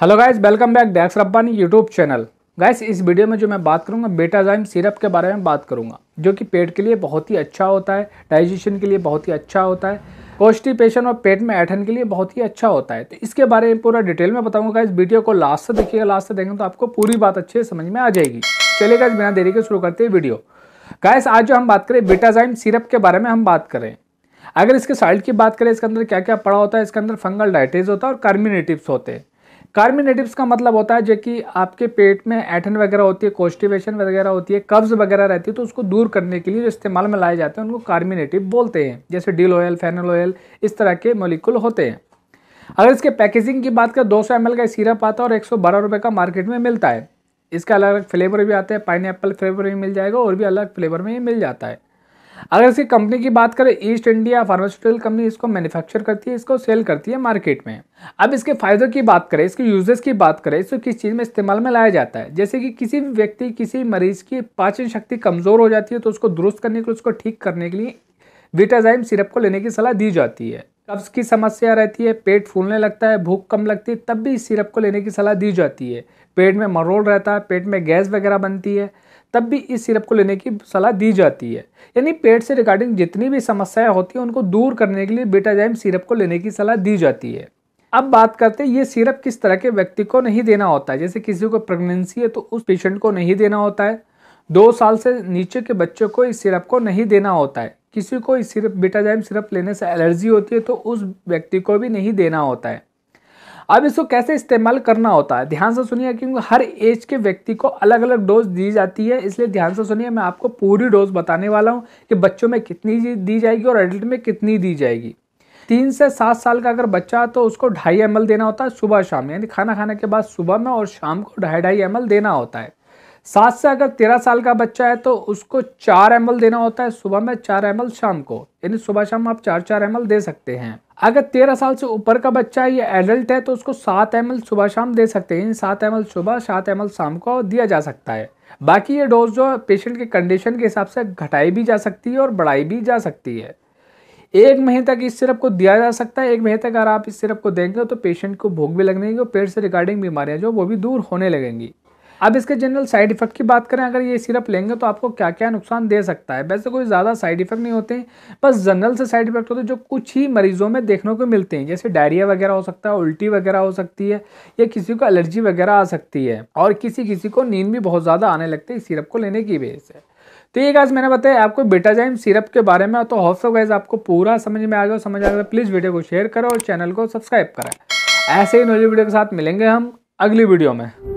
hello guys welcome back Dax Rabbani YouTube channel guys इस video में जो मैं बात करूंगा बेटाजाइम सिरप के बारे में बात करूंगा जो कि पेट के लिए बहुत ही अच्छा होता है डाइजेशन के लिए बहुत ही अच्छा होता है कॉन्स्टिपेशन और पेट में ऐठन के लिए बहुत ही अच्छा होता है तो इसके बारे में पूरा डिटेल में बताऊंगा इस वीडियो को लास्ट से देखिएगा लास्ट से देखेंगे तो आपको पूरी बात अच्छे से समझ में आ जाएगी चलिए गाइस बिना देरी के शुरू करते हैं वीडियो गाइस आज जो हम बात करें बेटाजाइम सिरप के बारे में हम बात करें अगर इसके साइड की बात करें इसके अंदर क्या क्या पड़ा होता है इसके अंदर फंगल डाइटेज होता है और कर्मिनेटिव्स होते हैं कार्मिनेटिव्स का मतलब होता है जो कि आपके पेट में ऐठन वगैरह होती है कॉन्स्टिपेशन वगैरह होती है कब्ज वगैरह रहती है तो उसको दूर करने के लिए जो इस्तेमाल में लाए जाते हैं उनको कार्मिनेटिव बोलते हैं जैसे डील ऑयल फेनल ऑयल इस तरह के मोलिकुल होते हैं अगर इसके पैकेजिंग की बात करें दो सौ का सीरप आता है और एक सौ का मार्केट में मिलता है इसका अलग अलग फ्लेवर भी आता है पाइन फ्लेवर भी मिल जाएगा और भी अलग फ्लेवर में मिल जाता है अगर इसकी कंपनी की बात करें ईस्ट इंडिया फार्मास्यूटिकल कंपनी इसको मैन्युफैक्चर करती है इसको सेल करती है मार्केट में अब इसके फायदों की बात करें इसके यूजेस की बात करें इसको किस चीज़ में इस्तेमाल में लाया जाता है जैसे कि किसी भी व्यक्ति किसी मरीज की पाचन शक्ति कमज़ोर हो जाती है तो उसको दुरुस्त करने के लिए उसको ठीक करने के लिए विटाजाइम सिरप को लेने की सलाह दी जाती है कब्ज़ की समस्या रहती है पेट फूलने लगता है भूख कम लगती है तब भी इस सिरप को लेने की सलाह दी जाती है पेट में मरोड़ रहता है पेट में गैस वगैरह बनती है तब भी इस सिरप को लेने की सलाह दी जाती है यानी पेट से रिगार्डिंग जितनी भी समस्याएं होती हैं उनको दूर करने के लिए बेटाजाइम सिरप को लेने की सलाह दी जाती है अब बात करते हैं ये सिरप किस तरह के व्यक्ति को नहीं देना होता है जैसे किसी को प्रेगनेंसी है तो उस पेशेंट को नहीं देना होता है दो साल से नीचे के बच्चों को इस सिरप को नहीं देना होता है किसी को इस सिरप बीटाजाइम सिरप लेने से एलर्जी होती है तो उस व्यक्ति को भी नहीं देना होता है अब इसको कैसे इस्तेमाल करना होता है ध्यान से सुनिए क्योंकि हर एज के व्यक्ति को अलग अलग डोज दी जाती है इसलिए ध्यान से सुनिए मैं आपको पूरी डोज बताने वाला हूँ कि बच्चों में कितनी दी जाएगी और एडल्ट में कितनी दी जाएगी तीन से सात साल का अगर बच्चा है तो उसको ढाई एम देना होता है सुबह शाम यानी खाना खाने के बाद सुबह में और शाम को ढाई ढाई एम देना होता है सात से अगर तेरह साल का बच्चा है तो उसको चार एम देना होता है सुबह में चार एम शाम को यानी सुबह शाम आप चार चार एम दे सकते हैं अगर तेरह साल से ऊपर का बच्चा है या एडल्ट है तो उसको सात एम सुबह शाम दे सकते हैं यानी सात एम सुबह सात एम शाम को दिया जा सकता है बाकी ये डोज जो पेशेंट के कंडीशन के हिसाब से घटाई भी जा सकती है और बढ़ाई भी जा सकती है एक महीने तक इस सिरप को दिया जा सकता है एक महीने तक अगर आप इस सिरप को देंगे तो पेशेंट को भूख भी लगने की और पेट से रिगार्डिंग बीमारियां जो वो भी दूर होने लगेंगी अब इसके जनरल साइड इफेक्ट की बात करें अगर ये सिरप लेंगे तो आपको क्या क्या नुकसान दे सकता है वैसे कोई ज़्यादा साइड इफेक्ट नहीं होते बस जनरल से साइड इफेक्ट होते हैं जो कुछ ही मरीजों में देखने को मिलते हैं जैसे डायरिया वगैरह हो सकता है उल्टी वगैरह हो सकती है या किसी को एलर्जी वगैरह आ सकती है और किसी किसी को नींद भी बहुत ज़्यादा आने लगती है इस सिरप को लेने की वजह से तो ये गाज मैंने बताया आपको बेटाजाइम सिरप के बारे में तो होप सो गाइज आपको पूरा समझ में आ गया समझ आ गया प्लीज़ वीडियो को शेयर करो और चैनल को सब्सक्राइब करें ऐसे ही नोजी वीडियो के साथ मिलेंगे हम अगली वीडियो में